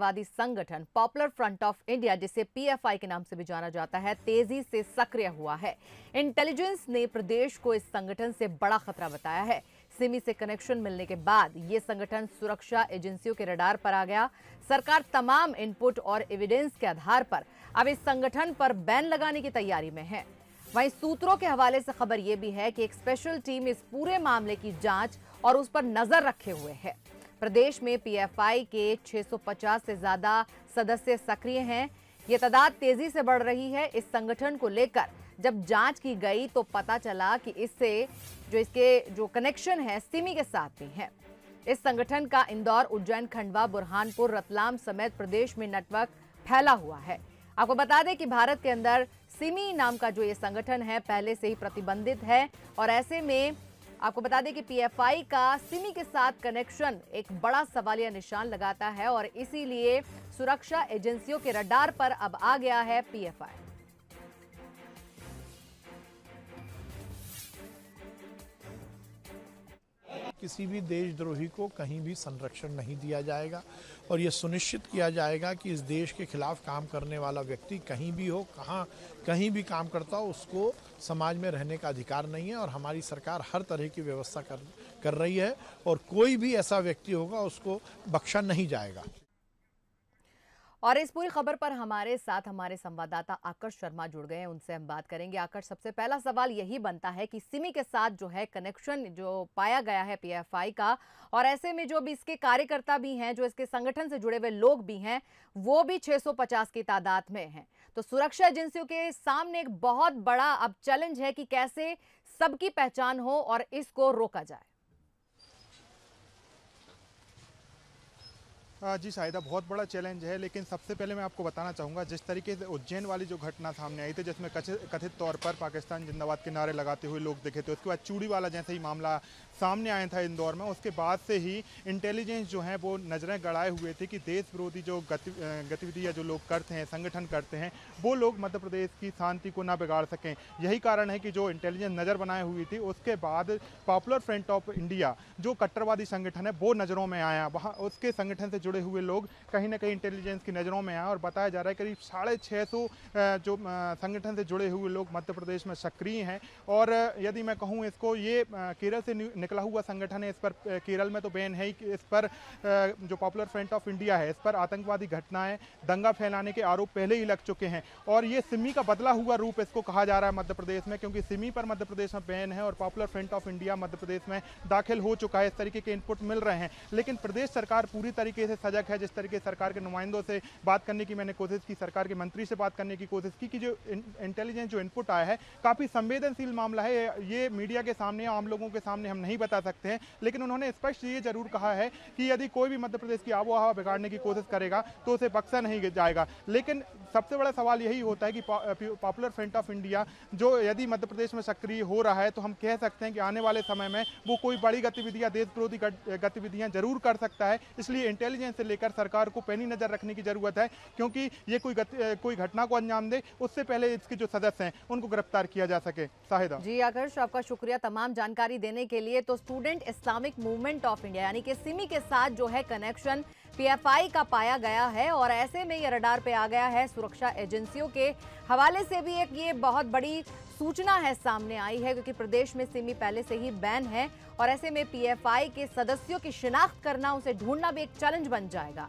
वादी संगठन popular front of India जिसे पीएफआई के नाम से भी जाना जाता है तेजी से सक्रिय हुआ है इंटेलिजेंस ने प्रदेश को इस संगठन से बड़ा खतरा बताया है सिमी से कनेक्शन मिलने के बाद ये संगठन सुरक्षा एजेंसियों के रडार पर आ गया सरकार तमाम इनपुट और एविडेंस के आधार पर अब इस संगठन पर बैन लगाने की तैयारी में है वहीं सूत्रों के हवाले से खबर यह भी है कि एक स्पेशल टीम इस पूरे मामले की जांच और उस पर नजर रखे हुए है प्रदेश में पीएफआई के 650 से ज्यादा सदस्य सक्रिय हैं ये तादाद तेजी से बढ़ रही है इस संगठन को लेकर जब जांच की गई तो पता चला कि इससे जो इसके जो कनेक्शन है सिमी के साथ भी है इस संगठन का इंदौर उज्जैन खंडवा बुरहानपुर रतलाम समेत प्रदेश में नेटवर्क फैला हुआ है आपको बता दें कि भारत के अंदर सिमी नाम का जो ये संगठन है पहले से ही प्रतिबंधित है और ऐसे में आपको बता दें कि पीएफआई का सिमी के साथ कनेक्शन एक बड़ा सवालिया निशान लगाता है और इसीलिए सुरक्षा एजेंसियों के रडार पर अब आ गया है पीएफआई किसी भी देशद्रोही को कहीं भी संरक्षण नहीं दिया जाएगा और ये सुनिश्चित किया जाएगा कि इस देश के खिलाफ काम करने वाला व्यक्ति कहीं भी हो कहाँ कहीं भी काम करता हो उसको समाज में रहने का अधिकार नहीं है और हमारी सरकार हर तरह की व्यवस्था कर कर रही है और कोई भी ऐसा व्यक्ति होगा उसको बख्शा नहीं जाएगा और इस पूरी खबर पर हमारे साथ हमारे संवाददाता आकर्ष शर्मा जुड़ गए हैं उनसे हम बात करेंगे आकर्ष सबसे पहला सवाल यही बनता है कि सिमी के साथ जो है कनेक्शन जो पाया गया है पीएफआई का और ऐसे में जो भी इसके कार्यकर्ता भी हैं जो इसके संगठन से जुड़े हुए लोग भी हैं वो भी 650 की तादाद में हैं तो सुरक्षा एजेंसियों के सामने एक बहुत बड़ा अब चैलेंज है कि कैसे सबकी पहचान हो और इसको रोका जाए जी शायदा बहुत बड़ा चैलेंज है लेकिन सबसे पहले मैं आपको बताना चाहूँगा जिस तरीके से उज्जैन वाली जो घटना सामने आई थी जिसमें कथित तौर पर पाकिस्तान जिंदाबाद के नारे लगाते हुए लोग दिखे थे उसके बाद चूड़ी वाला जैसे ही मामला सामने आया था इंदौर में उसके बाद से ही इंटेलिजेंस जो है वो नज़रें गड़ाए हुए थे कि देश विरोधी जो गति गतिविधियाँ जो लोग करते हैं संगठन करते हैं वो लोग मध्य प्रदेश की शांति को ना बिगाड़ सकें यही कारण है कि जो इंटेलिजेंस नज़र बनाए हुई थी उसके बाद पॉपुलर फ्रंट ऑफ इंडिया जो कट्टरवादी संगठन है वो नज़रों में आया वहाँ उसके संगठन से जुड़े हुए लोग कहीं ना कहीं इंटेलिजेंस की नज़रों में आया और बताया जा रहा है करीब साढ़े छः सौ जो संगठन से जुड़े हुए लोग मध्य प्रदेश में सक्रिय हैं और यदि मैं कहूँ इसको ये केरल से निकला हुआ संगठन है इस पर केरल में तो बैन है ही इस पर जो पॉपुलर फ्रंट ऑफ इंडिया है इस पर आतंकवादी घटनाएं दंगा फैलाने के आरोप पहले ही लग चुके हैं और ये सिमी का बदला हुआ रूप इसको कहा जा रहा है मध्य प्रदेश में क्योंकि सिमी पर मध्य प्रदेश में बैन है और popular front of India Madhya Pradesh में दाखिल हो चुका है इस तरीके के इनपुट मिल रहे हैं लेकिन प्रदेश सरकार पूरी तरीके से सजग है जिस तरीके सरकार के नुमाइंदों से बात करने की मैंने कोशिश की सरकार के मंत्री से बात करने की कोशिश की कि जो इंटेलिजेंस जो इनपुट आया है काफ़ी संवेदनशील मामला है ये मीडिया के सामने आम लोगों के सामने हम नहीं नहीं बता सकते हैं लेकिन उन्होंने स्पष्ट ये जरूर कहा है कि यदि कोई भी मध्य प्रदेश की आबोहवा बिगाड़ने की कोशिश करेगा तो उसे बक्सा नहीं जाएगा लेकिन सबसे बड़ा सवाल यही होता है कि पॉपुलर फ्रंट ऑफ इंडिया जो यदि मध्य प्रदेश में सक्रिय हो रहा है तो हम कह सकते हैं कि आने वाले समय में वो कोई बड़ी गतिविधियां देश विरोधी गतिविधियां जरूर कर सकता है इसलिए इंटेलिजेंस से लेकर सरकार को पैनी नज़र रखने की ज़रूरत है क्योंकि ये कोई कोई घटना को अंजाम दे उससे पहले इसके जो सदस्य हैं उनको गिरफ्तार किया जा सके साहिदा जी आकर्ष आपका शुक्रिया तमाम जानकारी देने के लिए तो student Islamic movement of India यानी कि सिमी के साथ जो है कनेक्शन पीएफआई का पाया गया है और ऐसे में ये रडार पे आ गया है सुरक्षा एजेंसियों के हवाले से भी एक ये बहुत बड़ी सूचना है सामने आई है क्योंकि प्रदेश में सिमी पहले से ही बैन है और ऐसे में पीएफआई के सदस्यों की शिनाख्त करना उसे ढूंढना भी एक चैलेंज बन जाएगा